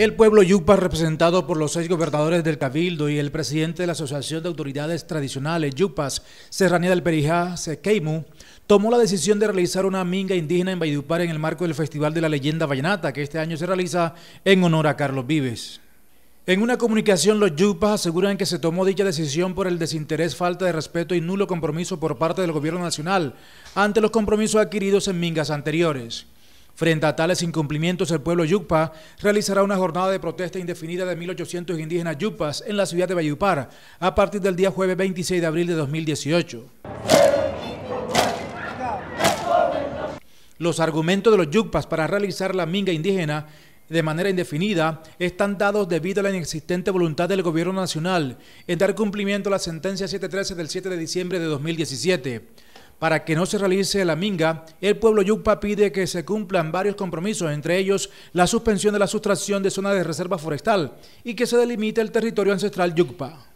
El pueblo Yupas, representado por los seis gobernadores del Cabildo y el presidente de la Asociación de Autoridades Tradicionales Yupas, Serranía del Perijá, Sequeimu, tomó la decisión de realizar una minga indígena en Vaidupar en el marco del Festival de la Leyenda Vallenata, que este año se realiza en honor a Carlos Vives. En una comunicación, los yupas aseguran que se tomó dicha decisión por el desinterés, falta de respeto y nulo compromiso por parte del gobierno nacional ante los compromisos adquiridos en mingas anteriores. Frente a tales incumplimientos, el pueblo yucpa realizará una jornada de protesta indefinida de 1.800 indígenas yupas en la ciudad de Bayupar a partir del día jueves 26 de abril de 2018. Los argumentos de los yucpas para realizar la minga indígena de manera indefinida están dados debido a la inexistente voluntad del Gobierno Nacional en dar cumplimiento a la sentencia 713 del 7 de diciembre de 2017 para que no se realice la minga, el pueblo yupa pide que se cumplan varios compromisos, entre ellos la suspensión de la sustracción de zonas de reserva forestal y que se delimite el territorio ancestral yupa.